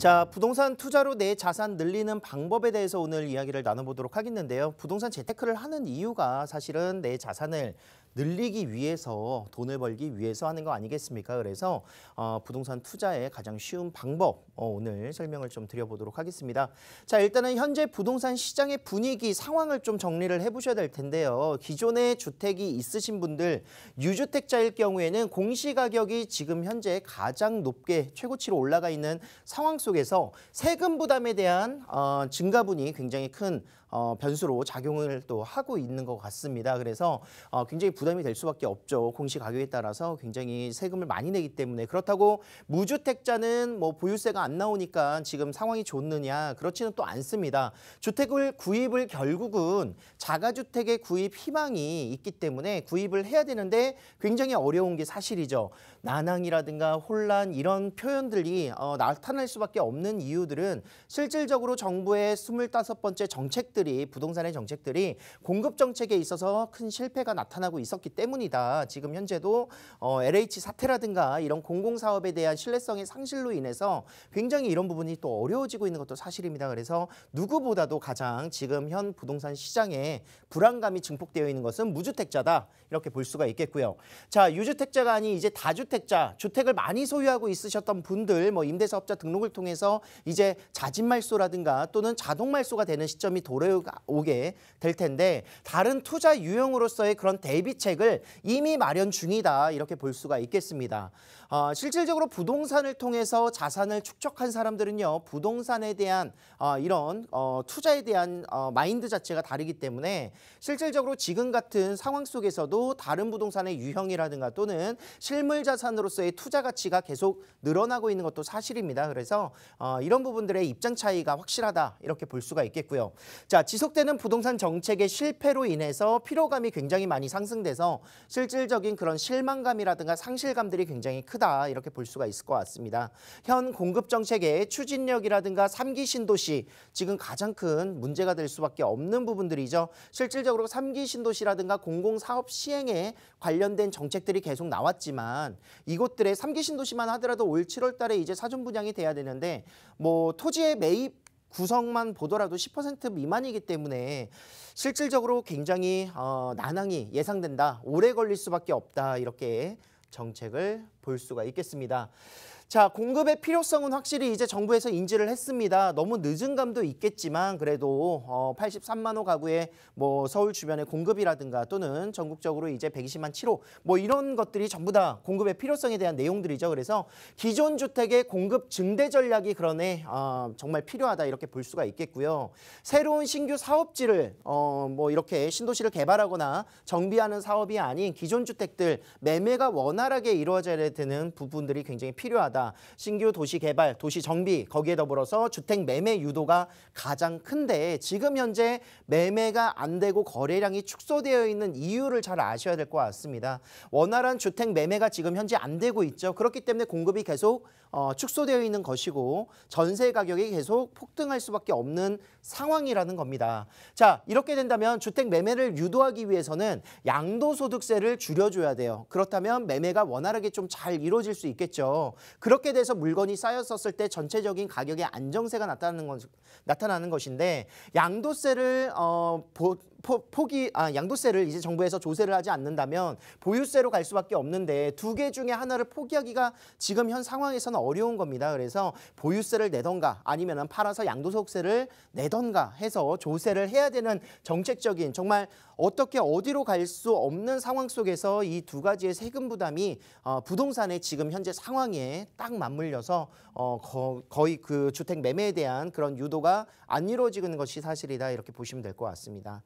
자, 부동산 투자로 내 자산 늘리는 방법에 대해서 오늘 이야기를 나눠보도록 하겠는데요. 부동산 재테크를 하는 이유가 사실은 내 자산을 늘리기 위해서 돈을 벌기 위해서 하는 거 아니겠습니까? 그래서 어, 부동산 투자의 가장 쉬운 방법 어, 오늘 설명을 좀 드려보도록 하겠습니다. 자 일단은 현재 부동산 시장의 분위기 상황을 좀 정리를 해보셔야 될 텐데요. 기존의 주택이 있으신 분들 유주택자일 경우에는 공시가격이 지금 현재 가장 높게 최고치로 올라가 있는 상황 속에서 세금 부담에 대한 어, 증가분이 굉장히 큰 어, 변수로 작용을 또 하고 있는 것 같습니다. 그래서 어, 굉장히 부담 부담이 될 수밖에 없죠. 공시 가격에 따라서 굉장히 세금을 많이 내기 때문에 그렇다고 무주택자는 뭐 보유세가 안 나오니까 지금 상황이 좋느냐 그렇지는 또 않습니다. 주택을 구입을 결국은 자가주택의 구입 희망이 있기 때문에 구입을 해야 되는데 굉장히 어려운 게 사실이죠. 난항이라든가 혼란 이런 표현들이 어, 나타날 수밖에 없는 이유들은 실질적으로 정부의 스물다섯 번째 정책들이 부동산의 정책들이 공급 정책에 있어서 큰 실패가 나타나고 있습니다. 있었기 때문이다. 지금 현재도 어, LH 사태라든가 이런 공공사업에 대한 신뢰성의 상실로 인해서 굉장히 이런 부분이 또 어려워지고 있는 것도 사실입니다. 그래서 누구보다도 가장 지금 현 부동산 시장에 불안감이 증폭되어 있는 것은 무주택자다. 이렇게 볼 수가 있겠고요. 자, 유주택자가 아닌 이제 다주택자, 주택을 많이 소유하고 있으셨던 분들, 뭐 임대사업자 등록을 통해서 이제 자진말소라든가 또는 자동말소가 되는 시점이 도래오게 될 텐데 다른 투자 유형으로서의 그런 대비 대비책을 이미 마련 중이다 이렇게 볼 수가 있겠습니다. 어, 실질적으로 부동산을 통해서 자산을 축적한 사람들은요 부동산에 대한 어, 이런 어, 투자에 대한 어, 마인드 자체가 다르기 때문에 실질적으로 지금 같은 상황 속에서도 다른 부동산의 유형이라든가 또는 실물 자산으로서의 투자 가치가 계속 늘어나고 있는 것도 사실입니다. 그래서 어, 이런 부분들의 입장 차이가 확실하다 이렇게 볼 수가 있겠고요. 자 지속되는 부동산 정책의 실패로 인해서 피로감이 굉장히 많이 상승됩니다 돼서 실질적인 그런 실망감이라든가 상실감들이 굉장히 크다 이렇게 볼 수가 있을 것 같습니다. 현 공급 정책의 추진력이라든가 삼기 신도시 지금 가장 큰 문제가 될 수밖에 없는 부분들이죠. 실질적으로 삼기 신도시라든가 공공사업 시행에 관련된 정책들이 계속 나왔지만 이곳들의 삼기 신도시만 하더라도 올 7월 달에 이제 사전 분양이 돼야 되는데 뭐 토지의 매입 구성만 보더라도 10% 미만이기 때문에 실질적으로 굉장히 어, 난항이 예상된다. 오래 걸릴 수밖에 없다. 이렇게 정책을 볼 수가 있겠습니다. 자, 공급의 필요성은 확실히 이제 정부에서 인지를 했습니다. 너무 늦은 감도 있겠지만 그래도 어 83만 호 가구의 뭐 서울 주변의 공급이라든가 또는 전국적으로 이제 120만 7호 뭐 이런 것들이 전부 다 공급의 필요성에 대한 내용들이죠. 그래서 기존 주택의 공급 증대 전략이 그러네 어 정말 필요하다 이렇게 볼 수가 있겠고요. 새로운 신규 사업지를 어 뭐 이렇게 신도시를 개발하거나 정비하는 사업이 아닌 기존 주택들 매매가 원활하게 이루어져야 되는 부분들이 굉장히 필요하다. 있습니다. 신규 도시 개발, 도시 정비 거기에 더불어서 주택 매매 유도가 가장 큰데 지금 현재 매매가 안 되고 거래량이 축소되어 있는 이유를 잘 아셔야 될 것 같습니다. 원활한 주택 매매가 지금 현재 안 되고 있죠. 그렇기 때문에 공급이 계속 어, 축소되어 있는 것이고 전세 가격이 계속 폭등할 수밖에 없는 상황이라는 겁니다. 자 이렇게 된다면 주택 매매를 유도하기 위해서는 양도소득세를 줄여줘야 돼요. 그렇다면 매매가 원활하게 좀 잘 이루어질 수 있겠죠. 그 그렇게 돼서 물건이 쌓였었을 때 전체적인 가격의 안정세가 나타나는, 것, 나타나는 것인데 양도세를 어, 보, 포기 포아 양도세를 이제 정부에서 조세를 하지 않는다면 보유세로 갈 수밖에 없는데 두 개 중에 하나를 포기하기가 지금 현 상황에서는 어려운 겁니다. 그래서 보유세를 내던가 아니면은 팔아서 양도소득세를 내던가 해서 조세를 해야 되는 정책적인 정말 어떻게 어디로 갈 수 없는 상황 속에서 이 두 가지의 세금 부담이 어, 부동산의 지금 현재 상황에 딱 맞물려서 어, 거, 거의 그 주택 매매에 대한 그런 유도가 안 이루어지는 것이 사실이다 이렇게 보시면 될 것 같습니다.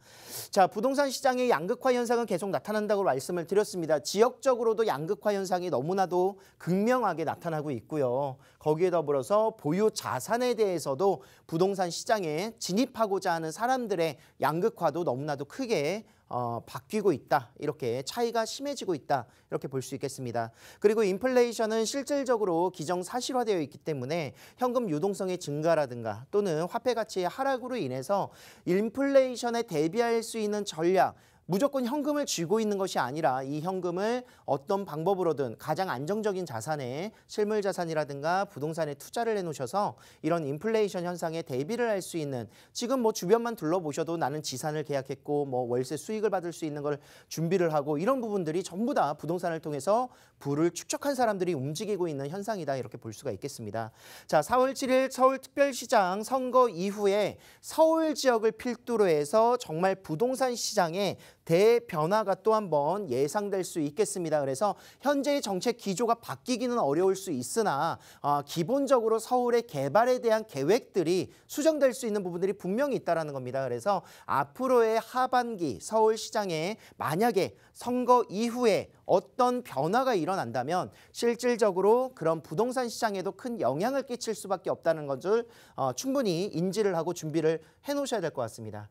자, 부동산 시장의 양극화 현상은 계속 나타난다고 말씀을 드렸습니다. 지역적으로도 양극화 현상이 너무나도 극명하게 나타나고 있고요. 거기에 더불어서 보유 자산에 대해서도 부동산 시장에 진입하고자 하는 사람들의 양극화도 너무나도 크게 어, 바뀌고 있다. 이렇게 차이가 심해지고 있다. 이렇게 볼 수 있겠습니다. 그리고 인플레이션은 실질적으로 기정 사실화되어 있기 때문에 현금 유동성의 증가라든가 또는 화폐 가치의 하락으로 인해서 인플레이션에 대비할 수 있는 전략 무조건 현금을 쥐고 있는 것이 아니라 이 현금을 어떤 방법으로든 가장 안정적인 자산에 실물 자산이라든가 부동산에 투자를 해놓으셔서 이런 인플레이션 현상에 대비를 할 수 있는 지금 뭐 주변만 둘러보셔도 나는 지산을 계약했고 뭐 월세 수익을 받을 수 있는 걸 준비를 하고 이런 부분들이 전부 다 부동산을 통해서 부를 축적한 사람들이 움직이고 있는 현상이다 이렇게 볼 수가 있겠습니다. 자, 4월 7일 서울특별시장 선거 이후에 서울 지역을 필두로 해서 정말 부동산 시장에 대변화가 또 한번 예상될 수 있겠습니다. 그래서 현재의 정책 기조가 바뀌기는 어려울 수 있으나 어, 기본적으로 서울의 개발에 대한 계획들이 수정될 수 있는 부분들이 분명히 있다는 겁니다. 그래서 앞으로의 하반기 서울시장에 만약에 선거 이후에 어떤 변화가 일어난다면 실질적으로 그런 부동산 시장에도 큰 영향을 끼칠 수밖에 없다는 것을 어, 충분히 인지를 하고 준비를 해놓으셔야 될 것 같습니다.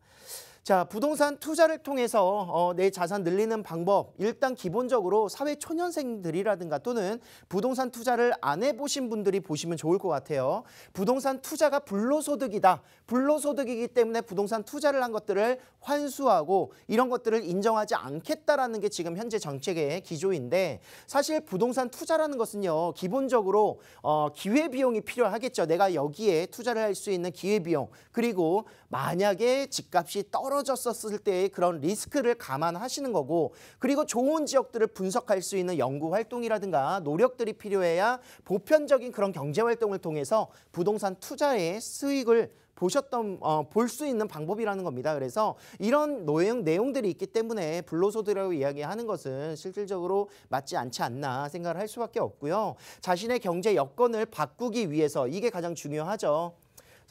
자, 부동산 투자를 통해서 어, 내 자산 늘리는 방법. 일단 기본적으로 사회 초년생들이라든가 또는 부동산 투자를 안 해보신 분들이 보시면 좋을 것 같아요. 부동산 투자가 불로소득이다. 불로소득이기 때문에 부동산 투자를 한 것들을 환수하고 이런 것들을 인정하지 않겠다라는 게 지금 현재 정책의 기조인데 사실 부동산 투자라는 것은요. 기본적으로 어, 기회비용이 필요하겠죠. 내가 여기에 투자를 할 수 있는 기회비용. 그리고 만약에 집값이 떨어 떨어졌었을 때의 그런 리스크를 감안하시는 거고 그리고 좋은 지역들을 분석할 수 있는 연구 활동이라든가 노력들이 필요해야 보편적인 그런 경제 활동을 통해서 부동산 투자의 수익을 보셨던 어, 볼수 있는 방법이라는 겁니다. 그래서 이런 노형 내용들이 있기 때문에 불로소득이라고 이야기하는 것은 실질적으로 맞지 않지 않나 생각을 할 수밖에 없고요. 자신의 경제 여건을 바꾸기 위해서 이게 가장 중요하죠.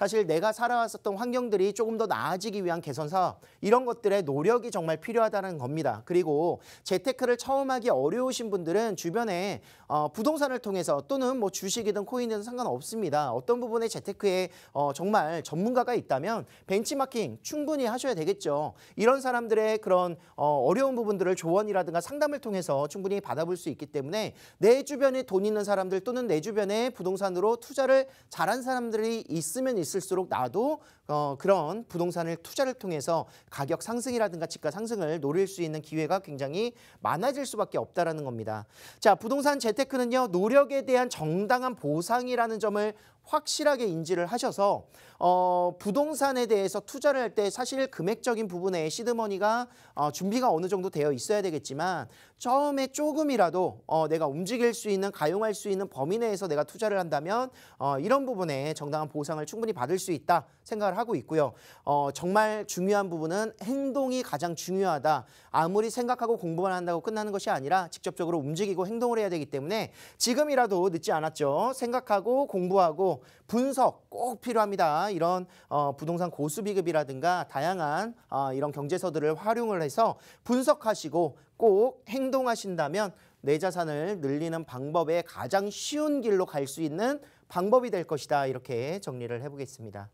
사실 내가 살아왔었던 환경들이 조금 더 나아지기 위한 개선 사업 이런 것들의 노력이 정말 필요하다는 겁니다. 그리고 재테크를 처음 하기 어려우신 분들은 주변에 어, 부동산을 통해서 또는 뭐 주식이든 코인이든 상관없습니다. 어떤 부분에 재테크에 어, 정말 전문가가 있다면 벤치마킹 충분히 하셔야 되겠죠. 이런 사람들의 그런 어, 어려운 부분들을 조언이라든가 상담을 통해서 충분히 받아볼 수 있기 때문에 내 주변에 돈 있는 사람들 또는 내 주변에 부동산으로 투자를 잘한 사람들이 있으면 있을 있을수록 나도 어, 그런 부동산을 투자를 통해서 가격 상승이라든가 집가 상승을 노릴 수 있는 기회가 굉장히 많아질 수밖에 없다라는 겁니다. 자, 부동산 재테크는요 노력에 대한 정당한 보상이라는 점을 확실하게 인지를 하셔서 어, 부동산에 대해서 투자를 할 때 사실 금액적인 부분에 시드머니가 어, 준비가 어느 정도 되어 있어야 되겠지만 처음에 조금이라도 어, 내가 움직일 수 있는 가용할 수 있는 범위 내에서 내가 투자를 한다면 어, 이런 부분에 정당한 보상을 충분히 받을 수 있다 생각을 하고 있고요. 어, 정말 중요한 부분은 행동이 가장 중요하다. 아무리 생각하고 공부만 한다고 끝나는 것이 아니라 직접적으로 움직이고 행동을 해야 되기 때문에 지금이라도 늦지 않았죠. 생각하고 공부하고 분석 꼭 필요합니다. 이런 어, 부동산 고수비급이라든가 다양한 어, 이런 경제서들을 활용을 해서 분석하시고 꼭 행동하신다면 내 자산을 늘리는 방법의 가장 쉬운 길로 갈 수 있는 방법이 될 것이다. 이렇게 정리를 해보겠습니다.